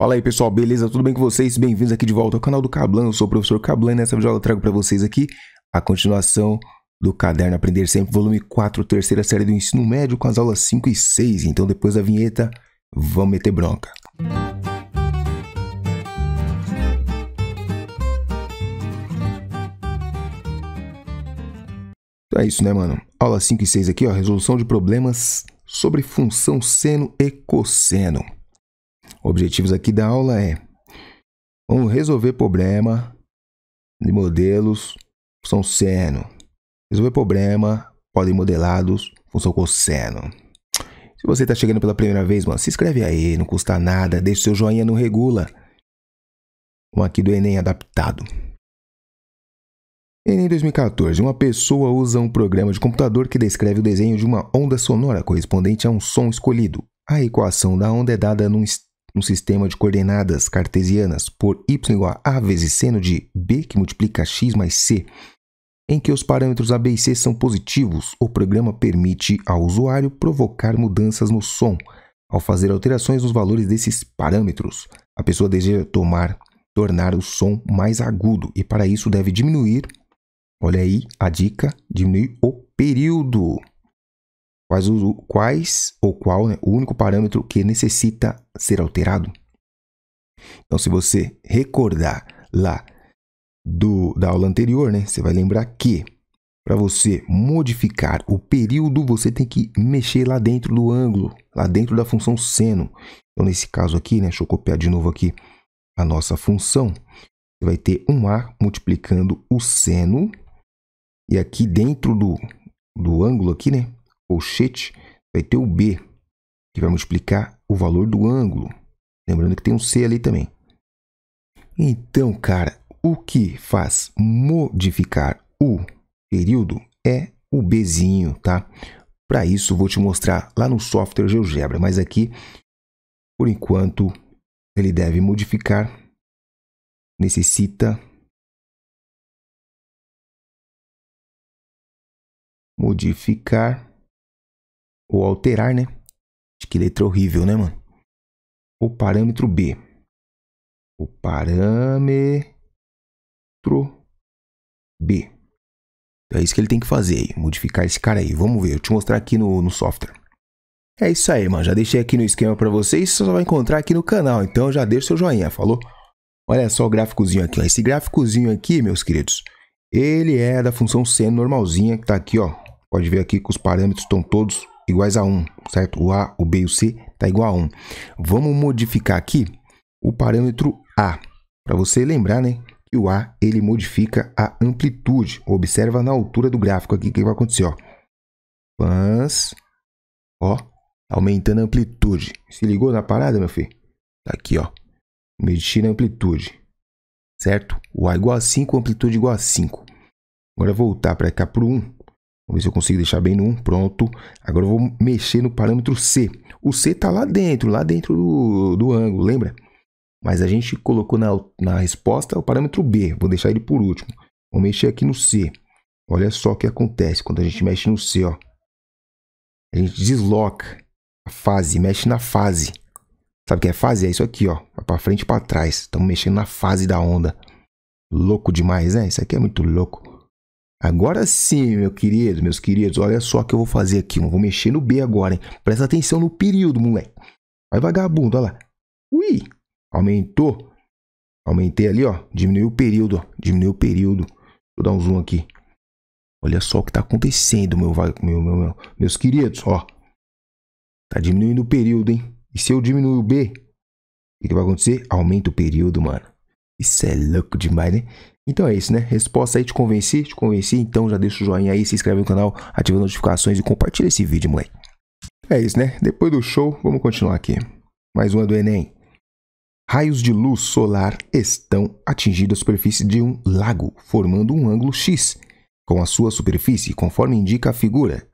Fala aí pessoal, beleza? Tudo bem com vocês? Bem-vindos aqui de volta ao canal do Cablan, eu sou o professor Cablan e nessa aula eu trago para vocês aqui a continuação do Caderno Aprender Sempre, volume 4, terceira série do Ensino Médio, com as aulas 5 e 6. Então depois da vinheta, vamos meter bronca. Então é isso, né, mano? Aula 5 e 6 aqui, ó, resolução de problemas sobre função seno e cosseno. Objetivos aqui da aula é vamos resolver problema de modelos função seno. Resolver problema podem modelados função cosseno. Se você está chegando pela primeira vez, mano, se inscreve aí, não custa nada, deixa o seu joinha no regula. Um aqui do Enem adaptado. Enem 2014. Uma pessoa usa um programa de computador que descreve o desenho de uma onda sonora correspondente a um som escolhido. A equação da onda é dada num num sistema de coordenadas cartesianas por y igual a a vezes seno de b que multiplica x mais c, em que os parâmetros a, b e c são positivos, o programa permite ao usuário provocar mudanças no som ao fazer alterações nos valores desses parâmetros. A pessoa deseja tomar, tornar o som mais agudo e para isso deve diminuir, olha aí a dica, diminuir o período Quais, o, quais ou qual né, o único parâmetro que necessita ser alterado? Então, se você recordar lá do, da aula anterior, né, você vai lembrar que para você modificar o período, você tem que mexer lá dentro do ângulo, lá dentro da função seno. Então, nesse caso aqui, né, deixa eu copiar de novo aqui a nossa função. Você vai ter um A multiplicando o seno. E aqui dentro do, do ângulo aqui, né, ou vai ter o B, que vai multiplicar o valor do ângulo. Lembrando que tem um C ali também. Então, cara, o que faz modificar o período é o Bzinho, tá? Para isso, vou te mostrar lá no software GeoGebra, mas aqui, por enquanto, ele deve modificar, necessita modificar ou alterar, né? Acho que letra horrível, né, mano? O parâmetro B. O parâmetro B. Então é isso que ele tem que fazer aí, modificar esse cara aí. Vamos ver, eu te mostrar aqui no, no software. É isso aí, mano. Já deixei aqui no esquema para vocês, só vai encontrar aqui no canal. Então já deixa o seu joinha, falou? Olha só o gráficozinho aqui, ó. Esse gráficozinho aqui, meus queridos, ele é da função seno normalzinha que tá aqui, ó. Pode ver aqui que os parâmetros estão todos iguais a 1, certo? O A, o B e o C está igual a 1. Vamos modificar aqui o parâmetro A, para você lembrar, né? Que o A, ele modifica a amplitude. Observa na altura do gráfico aqui o que vai acontecer, ó. Pans, ó, aumentando a amplitude. Se ligou na parada, meu filho? Tá aqui, ó. Medir a amplitude, certo? O A igual a 5, amplitude igual a 5. Agora voltar para cá para o 1. Vamos ver se eu consigo deixar bem no 1. Pronto. Agora eu vou mexer no parâmetro C. O C está lá dentro, lá dentro do, do ângulo, lembra? Mas a gente colocou na, na resposta o parâmetro B. Vou deixar ele por último. Vou mexer aqui no C. Olha só o que acontece quando a gente mexe no C. Ó. A gente desloca a fase, mexe na fase. Sabe o que é fase? É isso aqui, ó. Vai para frente e para trás. Estamos mexendo na fase da onda. Louco demais, né? Isso aqui é muito louco. Agora sim, meu querido, meus queridos, olha só o que eu vou fazer aqui. Eu vou mexer no B agora, hein? Presta atenção no período, moleque. Vai vagabundo, olha lá. Ui, aumentou. Aumentei ali, ó. Diminuiu o período, ó. Diminuiu o período. Vou dar um zoom aqui. Olha só o que tá acontecendo, meu, meu, meu, meu. meus queridos, ó. Tá diminuindo o período, hein? E se eu diminuir o B, o que, que vai acontecer? Aumenta o período, mano. Isso é louco demais, né? Então é isso, né? Resposta aí, te convenci? Te convenci? Então já deixa o joinha aí, se inscreve no canal, ativa as notificações e compartilha esse vídeo, moleque. É isso, né? Depois do show, vamos continuar aqui. Mais uma do Enem. Raios de luz solar estão atingindo a superfície de um lago, formando um ângulo X com a sua superfície, conforme indica a figura.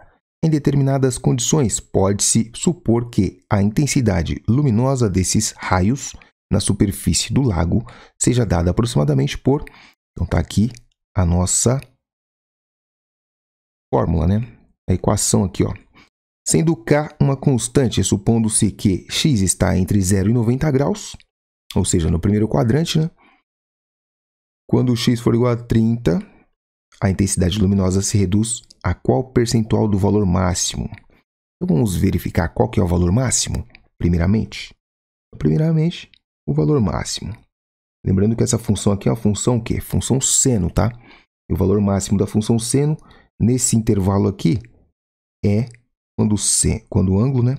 Em determinadas condições, pode-se supor que a intensidade luminosa desses raios na superfície do lago seja dada aproximadamente por então tá aqui a nossa fórmula, né? A equação aqui, ó. Sendo k uma constante, supondo-se que x está entre 0 e 90 graus, ou seja, no primeiro quadrante, né? Quando x for igual a 30, a intensidade luminosa se reduz a qual percentual do valor máximo? Então vamos verificar qual que é o valor máximo, primeiramente. Primeiramente, o valor máximo. Lembrando que essa função aqui é a função que? Função seno, tá? E o valor máximo da função seno nesse intervalo aqui é quando, sen, quando o ângulo, né?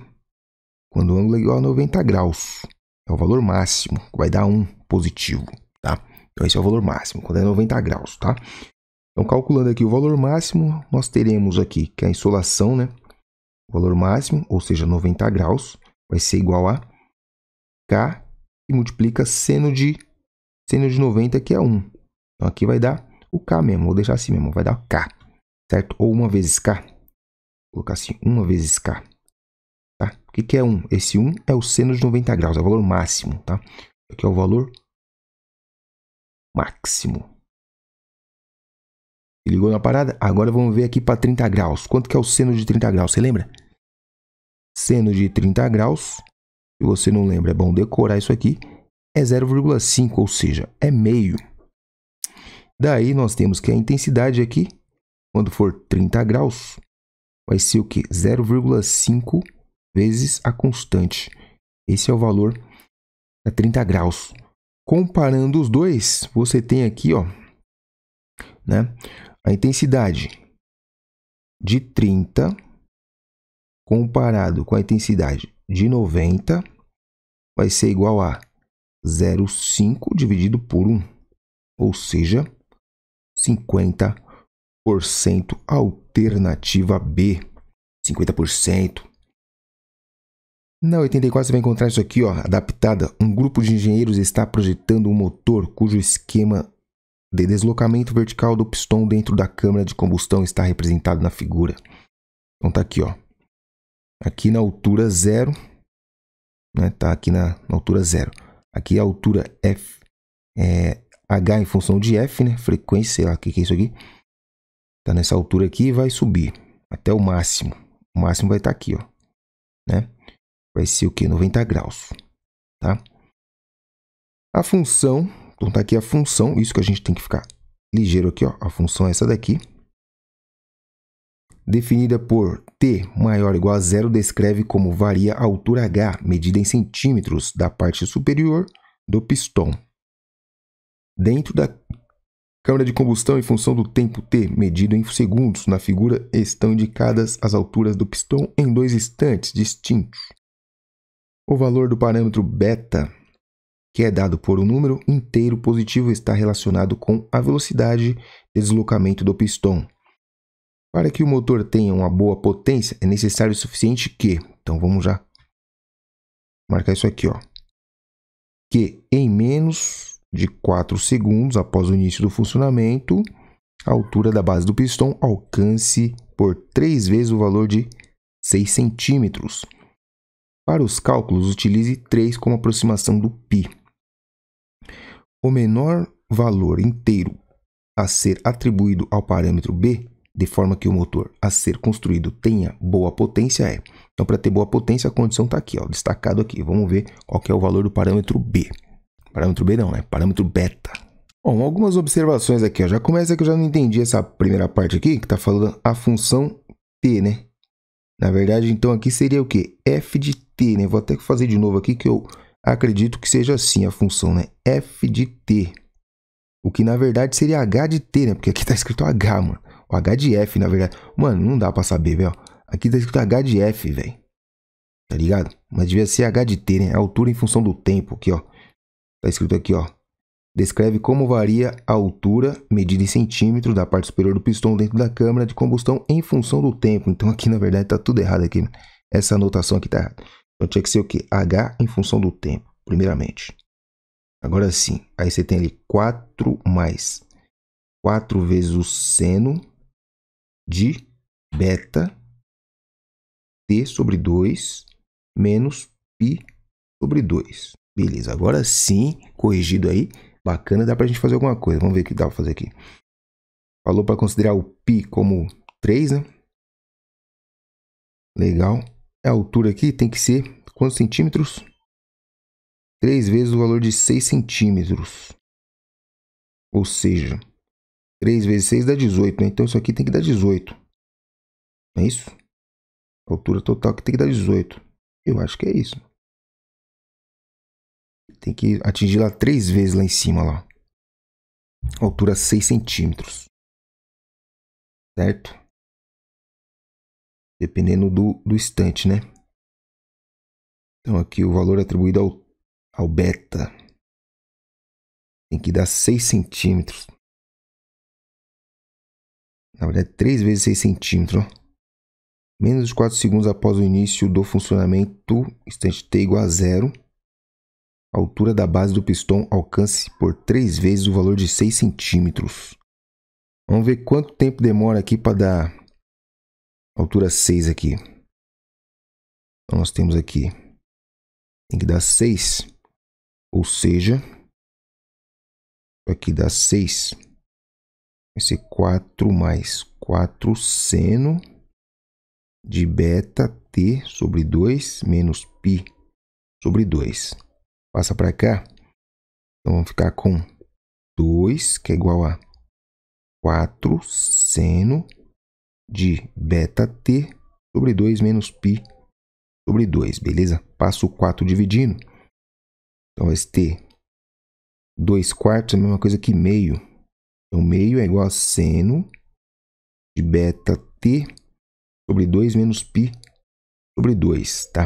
Quando o ângulo é igual a 90 graus. É o valor máximo, vai dar 1 positivo, tá? Então esse é o valor máximo, quando é 90 graus, tá? Então calculando aqui o valor máximo, nós teremos aqui que a insolação, né? O valor máximo, ou seja, 90 graus, vai ser igual a K que multiplica seno de seno de 90 que é 1. Então aqui vai dar o K mesmo, vou deixar assim mesmo, vai dar K, certo? Ou 1 vezes K, vou colocar assim, 1 vezes K, tá? O que, que é 1? Esse 1 é o seno de 90 graus, é o valor máximo, tá? Aqui é o valor máximo. Se ligou na parada? Agora vamos ver aqui para 30 graus. Quanto que é o seno de 30 graus? Você lembra? Seno de 30 graus. Se você não lembra, é bom decorar isso aqui é 0,5, ou seja, é meio. Daí nós temos que a intensidade aqui, quando for 30 graus, vai ser o que? 0,5 vezes a constante. Esse é o valor a 30 graus. Comparando os dois, você tem aqui, ó, né, a intensidade de 30 comparado com a intensidade de 90 vai ser igual a 0,5 dividido por 1, ou seja, 50% alternativa B. 50%. Na 84 você vai encontrar isso aqui, ó, adaptada. Um grupo de engenheiros está projetando um motor cujo esquema de deslocamento vertical do pistão dentro da câmara de combustão está representado na figura. Então tá aqui, ó. Aqui na altura zero, né? Tá aqui na, na altura zero. Aqui a altura F é H em função de F, né? Frequência, o que, que é isso aqui. Tá nessa altura aqui e vai subir até o máximo. O máximo vai estar tá aqui, ó. Né? Vai ser o que? 90 graus, tá? A função, então tá aqui a função, isso que a gente tem que ficar ligeiro aqui, ó. A função é essa daqui, definida por t maior ou igual a zero, descreve como varia a altura h, medida em centímetros, da parte superior do pistão. Dentro da câmara de combustão, em função do tempo t, medido em segundos, na figura estão indicadas as alturas do pistão em dois instantes distintos. O valor do parâmetro beta, que é dado por um número inteiro positivo, está relacionado com a velocidade de deslocamento do pistão, para que o motor tenha uma boa potência, é necessário o suficiente que. Então vamos já marcar isso aqui, ó. Que em menos de 4 segundos após o início do funcionamento, a altura da base do pistão alcance por 3 vezes o valor de 6 centímetros. Para os cálculos, utilize 3 como aproximação do π. O menor valor inteiro a ser atribuído ao parâmetro b de forma que o motor a ser construído tenha boa potência é. Então, para ter boa potência, a condição está aqui, ó, destacado aqui. Vamos ver qual é o valor do parâmetro B. Parâmetro B não, né? Parâmetro beta. Bom, algumas observações aqui. Ó. Já começa que eu já não entendi essa primeira parte aqui, que está falando a função t, né? Na verdade, então, aqui seria o que? f de t, né? Vou até fazer de novo aqui, que eu acredito que seja assim a função, né? f de t. O que, na verdade, seria h de t, né? Porque aqui está escrito h, mano. O HDF, na verdade. Mano, não dá pra saber, velho. Aqui tá escrito HDF, velho. Tá ligado? Mas devia ser HDT, né? Altura em função do tempo, aqui, ó. Tá escrito aqui, ó. Descreve como varia a altura, medida em centímetros, da parte superior do pistão dentro da câmara de combustão em função do tempo. Então aqui, na verdade, tá tudo errado aqui. Né? Essa anotação aqui tá errada. Então tinha que ser o quê? H em função do tempo, primeiramente. Agora sim. Aí você tem ali 4 mais 4 vezes o seno de beta T sobre 2 menos π sobre 2. Beleza, agora sim, corrigido aí. Bacana, dá para a gente fazer alguma coisa. Vamos ver o que dá para fazer aqui. Falou para considerar o π como 3, né? Legal. É a altura aqui tem que ser quantos centímetros? 3 vezes o valor de 6 centímetros. Ou seja, 3 vezes 6 dá 18, né? Então isso aqui tem que dar 18. Não é isso? A altura total que tem que dar 18. Eu acho que é isso. Tem que atingir lá 3 vezes lá em cima, lá. Altura 6 centímetros. Certo? Dependendo do, do instante, né? Então aqui o valor atribuído ao, ao beta tem que dar 6 centímetros na verdade 3 vezes 6 centímetros, menos de 4 segundos após o início do funcionamento, instante T igual a zero, a altura da base do pistão alcance por 3 vezes o valor de 6 centímetros. Vamos ver quanto tempo demora aqui para dar altura 6 aqui. Então, nós temos aqui, tem que dar 6, ou seja, aqui dá 6 vai ser 4 mais 4 seno de beta t sobre 2 menos π sobre 2. Passa para cá. Então, vamos ficar com 2, que é igual a 4 seno de beta t sobre 2 menos π sobre 2, beleza? Passo 4 dividindo. Então, vai ter 2 quartos, é a mesma coisa que meio. Então, meio é igual a seno de beta t sobre 2 menos π sobre 2, tá?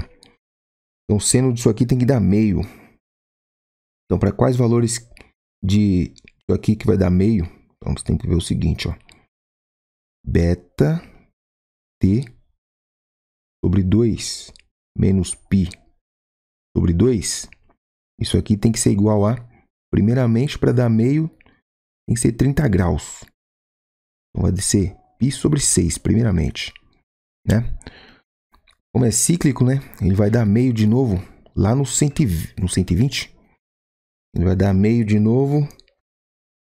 Então, seno disso aqui tem que dar meio. Então, para quais valores de isso aqui que vai dar meio? Então, você tem que ver o seguinte, ó. Beta t sobre 2 menos π sobre 2. Isso aqui tem que ser igual a, primeiramente, para dar meio, tem que ser 30 graus. Então vai ser π sobre 6, primeiramente. Né? Como é cíclico, né? Ele vai dar meio de novo lá no, cento, no 120. Ele vai dar meio de novo.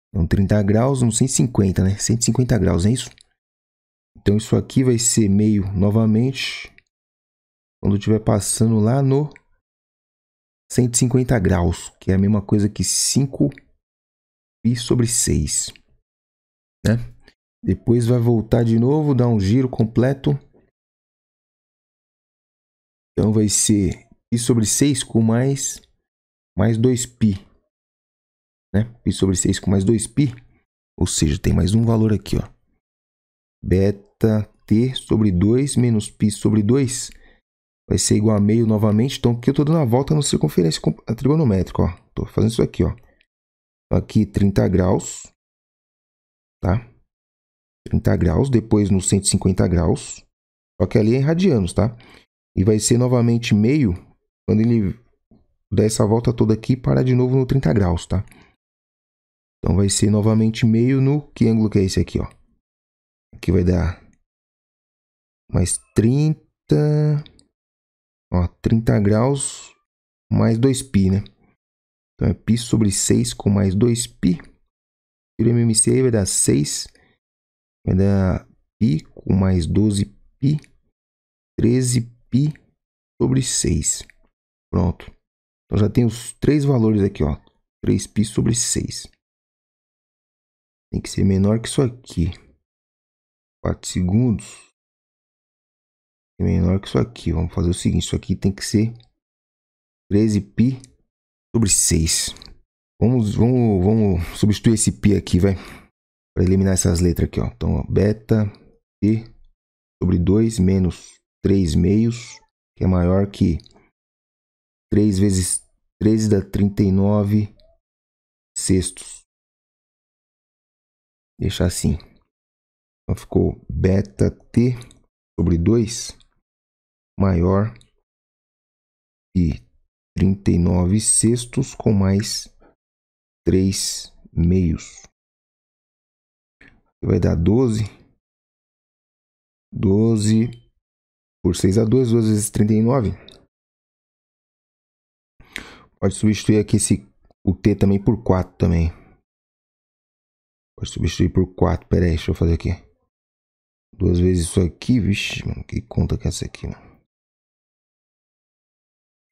Então, 30 graus no 150, né? 150 graus, é isso? Então, isso aqui vai ser meio novamente. Quando estiver passando lá no 150 graus, que é a mesma coisa que 5 π sobre 6. Né? Depois vai voltar de novo, dar um giro completo. Então vai ser π sobre 6 com mais, mais 2π. Né? π sobre 6 com mais 2π. Ou seja, tem mais um valor aqui. Ó. Beta t sobre 2 menos π sobre 2 vai ser igual a meio novamente. Então, aqui eu estou dando a volta na circunferência trigonométrica. Estou fazendo isso aqui. Ó aqui 30 graus, tá? 30 graus, depois no 150 graus, só que ali é em radianos, tá? E vai ser novamente meio quando ele der essa volta toda aqui e parar de novo no 30 graus, tá? Então vai ser novamente meio no que ângulo que é esse aqui, ó. Aqui vai dar mais 30, ó, 30 graus mais 2π, né? Então é π sobre 6 com mais 2π. o MMC vai dar 6. Vai dar π com mais 12π. 13π sobre 6. Pronto. Então já tem os três valores aqui, ó. 3π sobre 6. Tem que ser menor que isso aqui. 4 segundos. É menor que isso aqui. Vamos fazer o seguinte, isso aqui tem que ser 13π sobre 6. Vamos, vamos, vamos substituir esse P aqui, vai. Para eliminar essas letras aqui, ó. Então, ó, beta P sobre 2 menos 3 meios, que é maior que 3 vezes 13 dá 39 sextos. Deixar assim. Então, ficou beta T sobre 2 maior que 39 sextos com mais 3 meios. Vai dar 12. 12 por 6 a 2, 2 vezes 39. Pode substituir aqui esse, o T também por 4 também. Pode substituir por 4. Pera aí, deixa eu fazer aqui. Duas vezes isso aqui, vixe, mano, que conta que é essa aqui, mano.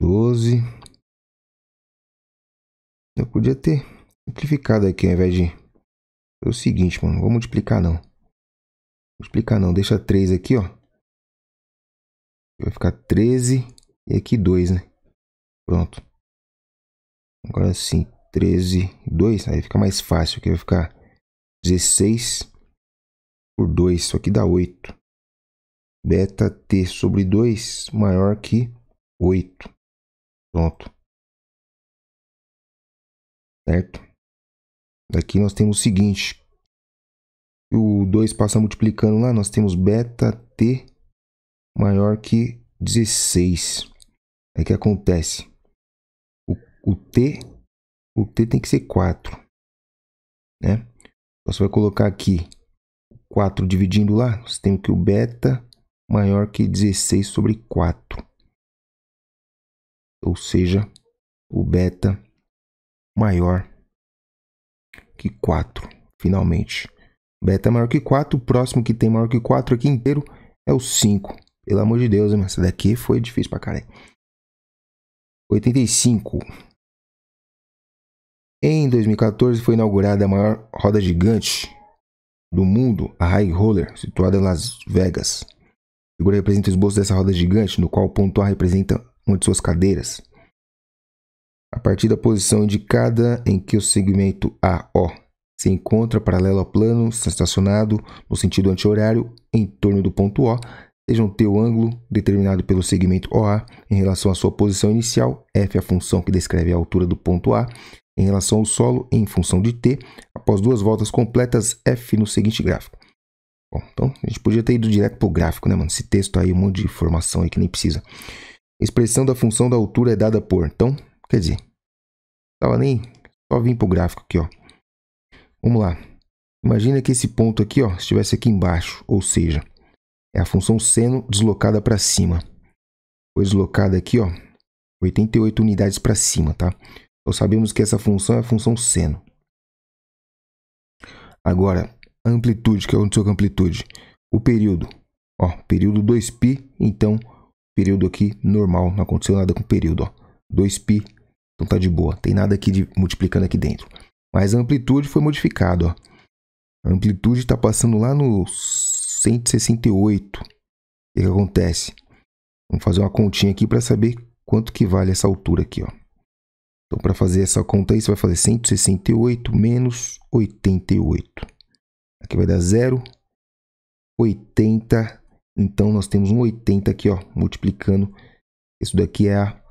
12. Eu podia ter simplificado aqui ao invés de. É o seguinte, mano. Vou multiplicar não. Multiplicar não. Deixa 3 aqui, ó. Vai ficar 13 e aqui 2, né? Pronto. Agora sim. 13, 2. Aí fica mais fácil. Aqui vai ficar 16 por 2. Isso aqui dá 8. Beta T sobre 2 maior que 8. Pronto. Certo? Aqui nós temos o seguinte. O 2 passa multiplicando lá, nós temos beta t maior que 16. É que acontece. O, o t o t tem que ser 4, né? Então, você vai colocar aqui 4 dividindo lá, você tem que o beta maior que 16 sobre 4 ou seja, o beta maior que 4, finalmente. Beta maior que 4, o próximo que tem maior que 4 aqui inteiro é o 5. Pelo amor de Deus, essa daqui foi difícil pra caralho. 85. Em 2014 foi inaugurada a maior roda gigante do mundo, a High Roller, situada em Las Vegas. A figura representa o esboço dessa roda gigante, no qual o ponto A representa uma de suas cadeiras, a partir da posição indicada em que o segmento AO se encontra paralelo ao plano estacionado no sentido anti-horário em torno do ponto O, seja um teu ângulo determinado pelo segmento OA em relação à sua posição inicial, F é a função que descreve a altura do ponto A, em relação ao solo em função de T, após duas voltas completas, F no seguinte gráfico. Bom, então a gente podia ter ido direto para o gráfico, né, mano? Esse texto aí, um monte de informação aí que nem precisa. A expressão da função da altura é dada por. Então, quer dizer, tava nem. Só vim pro gráfico aqui, ó. Vamos lá. Imagina que esse ponto aqui, ó, estivesse aqui embaixo, ou seja, é a função seno deslocada para cima. Foi deslocada aqui, ó, 88 unidades para cima, tá? Então sabemos que essa função é a função seno. Agora, amplitude, que é com a amplitude? O período, ó, período 2π, então Período aqui, normal, não aconteceu nada com o período, ó. 2π, então tá de boa. Tem nada aqui de multiplicando aqui dentro. Mas a amplitude foi modificada, ó. A amplitude está passando lá no 168. O que, que acontece? Vamos fazer uma continha aqui para saber quanto que vale essa altura aqui, ó. Então, para fazer essa conta aí, você vai fazer 168 menos 88. Aqui vai dar 0, 88. Então nós temos um 80 aqui, ó, multiplicando. Isso daqui é a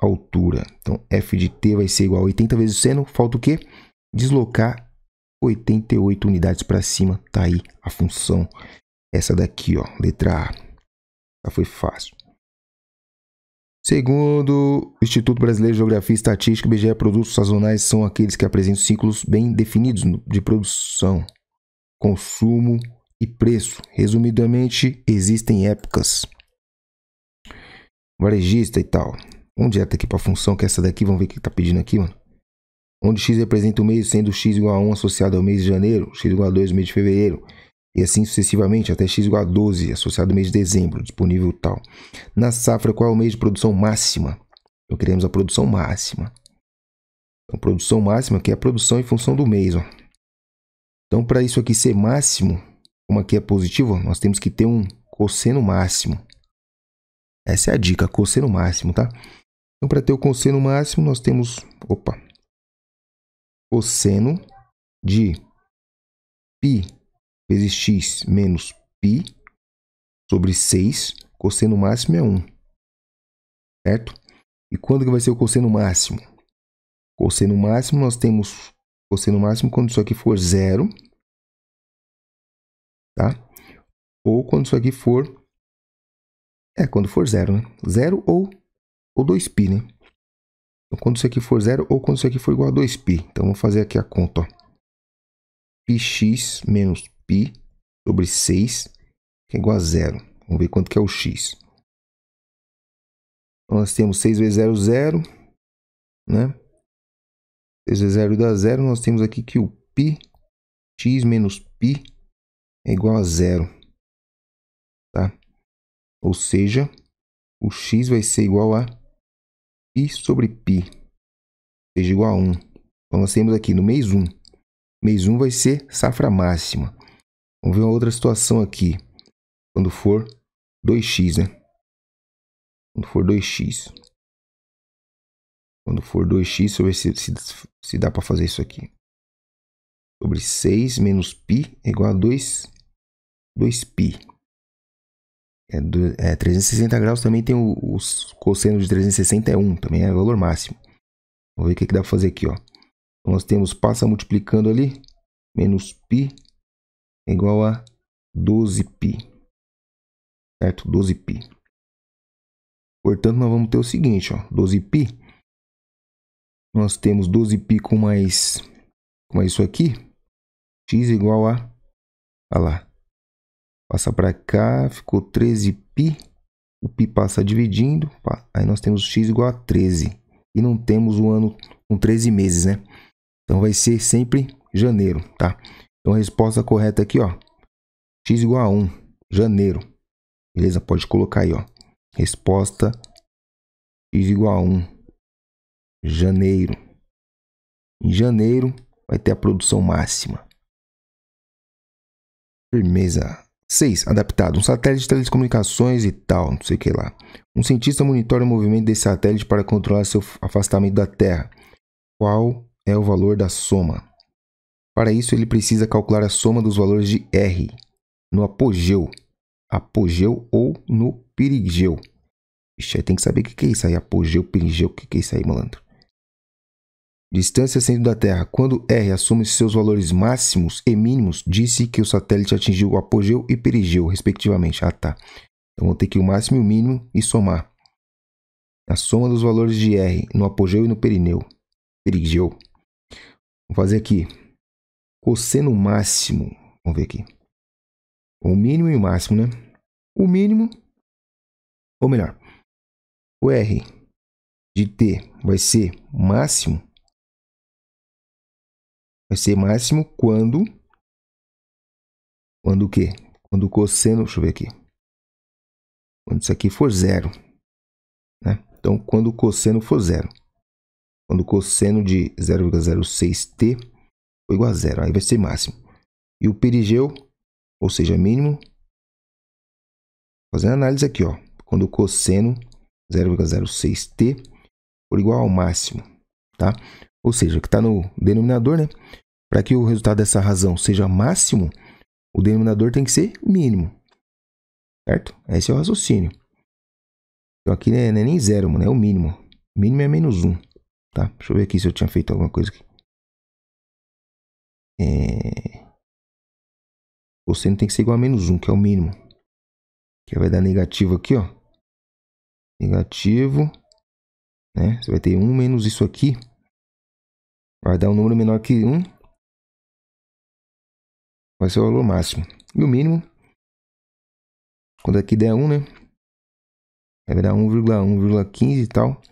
altura. Então f de t vai ser igual a 80 vezes o seno. Falta o quê? Deslocar 88 unidades para cima. Tá aí a função. Essa daqui, ó, letra A. Já tá, foi fácil. Segundo o Instituto Brasileiro de Geografia e Estatística, BGE, produtos sazonais são aqueles que apresentam ciclos bem definidos de produção, consumo e preço. Resumidamente, existem épocas. Varejista e tal. Vamos direto aqui para a função que é essa daqui. Vamos ver o que está pedindo aqui, mano. Onde x representa o mês, sendo x igual a 1 associado ao mês de janeiro, x igual a 2 mês de fevereiro, e assim sucessivamente, até x igual a 12, associado ao mês de dezembro, disponível tal. Na safra, qual é o mês de produção máxima? Então, queremos a produção máxima. Então, produção máxima, que é a produção em função do mês. Ó. Então, para isso aqui ser máximo, como aqui é positivo, nós temos que ter um cosseno máximo. Essa é a dica, cosseno máximo, tá? Então, para ter o cosseno máximo, nós temos, opa, cosseno de π vezes x menos π sobre 6, cosseno máximo é 1, certo? E quando que vai ser o cosseno máximo? Cosseno máximo, nós temos cosseno máximo quando isso aqui for zero tá? Ou quando isso aqui for, é, quando for zero, né? Zero ou, ou 2π, né? Então, quando isso aqui for zero ou quando isso aqui for igual a 2π. Então, vamos fazer aqui a conta, ó. πx menos π sobre 6, que é igual a zero. Vamos ver quanto que é o x. Então, nós temos 6 vezes 0, 0, né? 6 vezes 0 dá zero. Nós temos aqui que o π, x menos π é igual a zero, tá? Ou seja, o x vai ser igual a π sobre π, ou seja, igual a 1. Então, nós temos aqui no mês 1, mês 1 vai ser safra máxima. Vamos ver uma outra situação aqui, quando for 2x, né? Quando for 2x. Quando for 2x, deixa eu ver se, se, se dá para fazer isso aqui. Sobre 6 menos π é igual a 2 2π. É, do, é, 360 graus também tem o, o cosseno de 360 é 1, também é o valor máximo. Vamos ver o que, que dá para fazer aqui. Ó. Então, nós temos passa multiplicando ali, menos π é igual a 12π. Certo? 12π. Portanto, nós vamos ter o seguinte, ó, 12π. Nós temos 12π com mais, com mais isso aqui. x igual a, olha lá, Passa para cá, ficou 13π. O pi passa dividindo, aí nós temos x igual a 13. E não temos um ano com 13 meses, né? Então vai ser sempre janeiro, tá? Então a resposta correta aqui, ó, x igual a 1, janeiro. Beleza? Pode colocar aí, ó. Resposta x igual a 1, janeiro. Em janeiro vai ter a produção máxima. Firmeza. 6. Adaptado. Um satélite de telecomunicações e tal, não sei o que lá. Um cientista monitora o movimento desse satélite para controlar seu afastamento da Terra. Qual é o valor da soma? Para isso, ele precisa calcular a soma dos valores de R no apogeu. Apogeu ou no perigeu. Ixi, aí tem que saber o que é isso aí. Apogeu, perigeu, o que é isso aí, malandro? distância sendo da Terra, quando R assume seus valores máximos e mínimos, disse que o satélite atingiu o apogeu e perigeu, respectivamente. Ah, tá. Então vou ter que o máximo e o mínimo e somar. A soma dos valores de R no apogeu e no perineu. Perigeu. Vou fazer aqui. Cosseno máximo. Vamos ver aqui. O mínimo e o máximo, né? O mínimo, ou melhor, o R de T vai ser máximo vai ser máximo quando. Quando o quê? Quando o cosseno. Deixa eu ver aqui. Quando isso aqui for zero. Né? Então, quando o cosseno for zero. Quando o cosseno de 0,06t for igual a zero. Aí vai ser máximo. E o perigeu, ou seja, mínimo. Fazendo análise aqui, ó. Quando o cosseno 0,06t for igual ao máximo, tá? ou seja, que está no denominador, né? Para que o resultado dessa razão seja máximo, o denominador tem que ser mínimo. Certo? Esse é o raciocínio. Então aqui não é, não é nem zero, mano, é o mínimo. O mínimo é menos um. Tá? Deixa eu ver aqui se eu tinha feito alguma coisa aqui. É... O seno tem que ser igual a menos um, que é o mínimo. Que vai dar negativo aqui, ó. Negativo. Né? Você vai ter um menos isso aqui Vai dar um número menor que 1. Vai ser o valor máximo. E o mínimo, quando aqui der 1, né? Vai dar 1,1,15 e tal.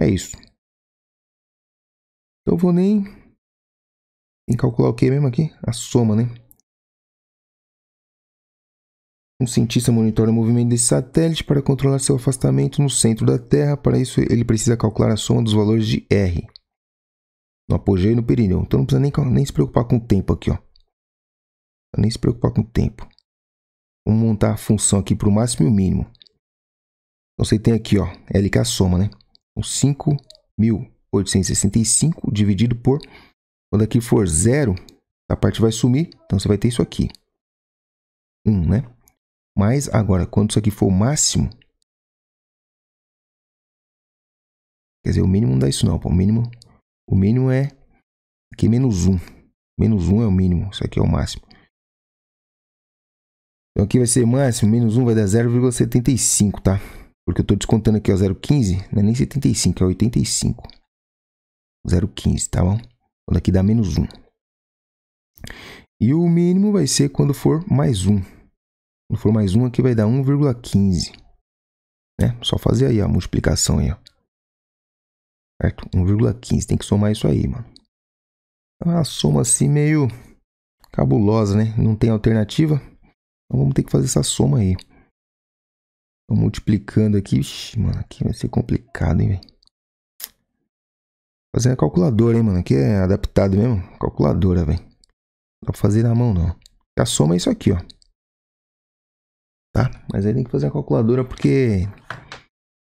É isso. Então eu vou nem, nem calcular o que mesmo aqui? A soma, né? Um cientista monitora o movimento desse satélite para controlar seu afastamento no centro da Terra. Para isso, ele precisa calcular a soma dos valores de R. No apogeu e no perineu. Então não precisa nem, nem se preocupar com o tempo aqui, ó. Nem se preocupar com o tempo. Vamos montar a função aqui para o máximo e o mínimo. Então você tem aqui, ó, LK soma, né? Então, 5.865 dividido por... Quando aqui for zero, a parte vai sumir. Então você vai ter isso aqui. 1, um, né? Mas agora, quando isso aqui for o máximo, Quer dizer, o mínimo não dá isso não, pô. O mínimo o mínimo é aqui menos 1. Menos 1 é o mínimo, isso aqui é o máximo. Então aqui vai ser máximo, menos 1 vai dar 0,75, tá? Porque eu estou descontando aqui, ó, 0,15, não é nem 75, é 85. 0,15, tá bom? Então aqui dá menos 1. E o mínimo vai ser quando for mais 1. Quando for mais 1 aqui vai dar 1,15. Né? Só fazer aí a multiplicação aí, ó certo? 1,15, tem que somar isso aí, mano. É uma soma assim meio cabulosa, né? Não tem alternativa, então vamos ter que fazer essa soma aí. Tô multiplicando aqui, Ixi, mano, aqui vai ser complicado, hein, velho. Fazendo a calculadora, hein, mano, aqui é adaptado mesmo, calculadora, velho. Dá pra fazer na mão, não. A soma é isso aqui, ó. Tá? Mas aí tem que fazer a calculadora porque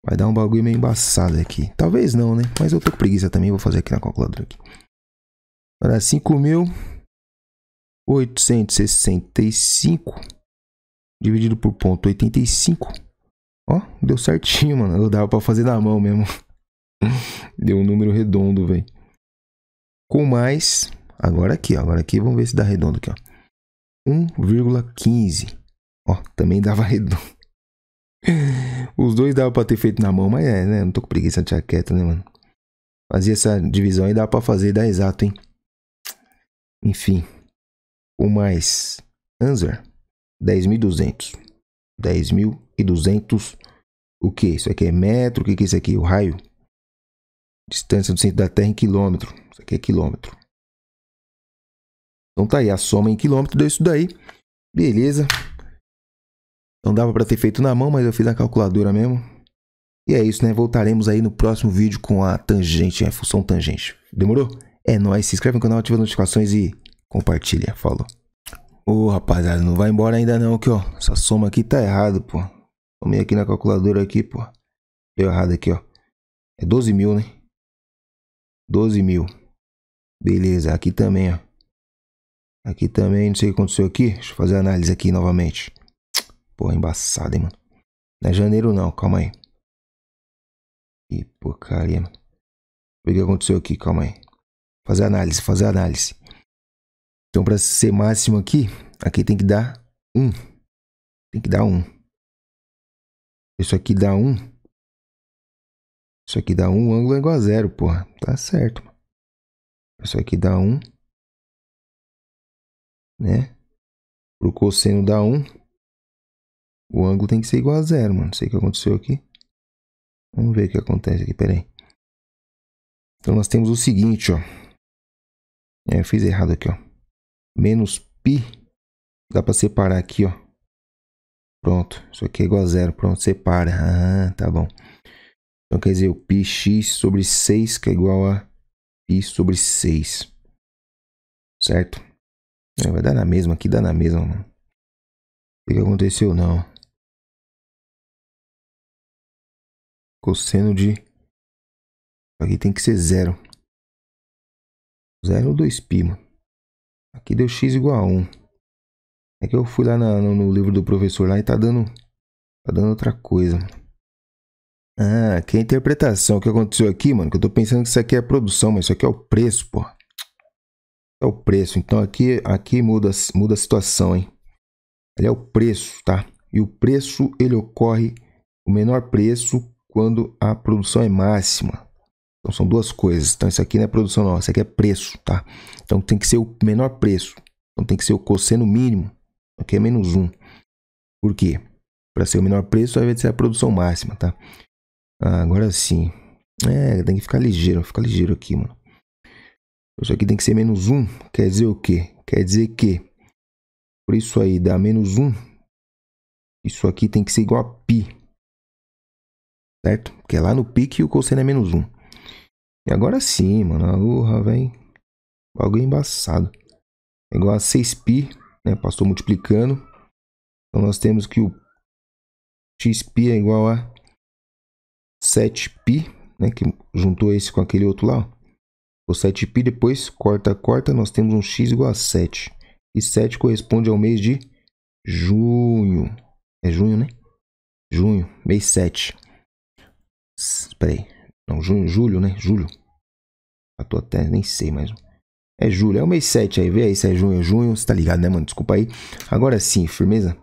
Vai dar um bagulho meio embaçado aqui. Talvez não, né? Mas eu tô com preguiça também. Vou fazer aqui na calculadora. Aqui. Vai 5.865 dividido por ponto 85. Ó, deu certinho, mano. Eu dava pra fazer na mão mesmo. deu um número redondo, velho. Com mais... Agora aqui, ó. Agora aqui, vamos ver se dá redondo aqui, ó. 1,15. Ó, também dava redondo. Os dois dava pra ter feito na mão, mas é, né? Não tô com preguiça de jaqueta, né, mano? Fazia essa divisão aí, dá pra fazer, dá exato, hein? Enfim. O mais. Answer. 10.200. 10.200. O que? Isso aqui é metro? O que, que é isso aqui? O raio? Distância do centro da Terra em quilômetro. Isso aqui é quilômetro. Então tá aí, a soma em quilômetro deu isso daí. Beleza. Não dava para ter feito na mão, mas eu fiz na calculadora mesmo. E é isso, né? Voltaremos aí no próximo vídeo com a tangente, a função tangente. Demorou? É nóis, se inscreve no canal, ativa as notificações e compartilha. Falou. Ô, oh, rapaziada, não vai embora ainda não, que ó, essa soma aqui tá errado, pô. Tomei aqui na calculadora aqui, pô. Deu errado aqui, ó. É 12 mil, né? 12 mil. Beleza, aqui também, ó. Aqui também, não sei o que aconteceu aqui. Deixa eu fazer a análise aqui novamente. Porra, embaçada, hein, mano. Não é janeiro não, calma aí. Que porcaria, mano. O que aconteceu aqui? Calma aí. Fazer análise, fazer análise. Então, pra ser máximo aqui, aqui tem que dar 1. Um. Tem que dar 1. Um. Isso aqui dá 1. Um. Isso aqui dá 1, um, o ângulo é igual a 0, porra. Tá certo. mano. Isso aqui dá 1. Um, né? Pro cosseno dá 1. Um. O ângulo tem que ser igual a zero, mano. Não sei o que aconteceu aqui. Vamos ver o que acontece aqui, peraí. Então nós temos o seguinte, ó. É, eu fiz errado aqui, ó. Menos π. Dá para separar aqui, ó. Pronto. Isso aqui é igual a zero. Pronto, separa. Ah, tá bom. Então quer dizer, o πx sobre 6 que é igual a π sobre 6. Certo? É, vai dar na mesma. Aqui dá na mesma, mano. O que aconteceu? Não. cosseno de... Aqui tem que ser zero. Zero ou 2π, mano. Aqui deu x igual a 1. É que eu fui lá na, no, no, livro do professor lá e tá dando, tá dando outra coisa. Ah, que é a interpretação. O que aconteceu aqui, mano? Que eu tô pensando que isso aqui é a produção, mas isso aqui é o preço, pô. É o preço. Então aqui, aqui muda, muda a situação, hein? Ele é o preço, tá? E o preço, ele ocorre... O menor preço quando a produção é máxima. Então são duas coisas. Então isso aqui não é produção não, isso aqui é preço, tá? Então tem que ser o menor preço. Então tem que ser o cosseno mínimo, aqui é menos 1. Por quê? Para ser o menor preço, vai ser a produção máxima, tá? Ah, agora sim. É, tem que ficar ligeiro, ficar ligeiro aqui, mano. Isso aqui tem que ser menos 1, quer dizer o quê? Quer dizer que por isso aí dá menos 1. Isso aqui tem que ser igual a pi certo? Porque é lá no pique o cosseno é menos 1. E agora sim, mano. Urra, velho. Algo embaçado. É igual a 6π, né? Passou multiplicando. Então nós temos que o xπ é igual a 7π, né? Que juntou esse com aquele outro lá, ó. O 7π depois corta, corta, nós temos um x igual a 7. E 7 corresponde ao mês de junho. É junho, né? Junho, mês 7. Peraí. Não, junho, julho, né? Julho. Eu tô até, nem sei mais. É julho, é o mês 7 aí, vê aí se é junho, é junho, você tá ligado, né, mano? Desculpa aí. Agora sim, firmeza?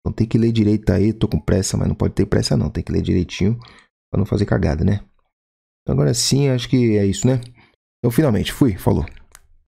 Então tem que ler direito aí, tô com pressa, mas não pode ter pressa não, tem que ler direitinho pra não fazer cagada, né? Então, agora sim, acho que é isso, né? Então finalmente, fui, falou.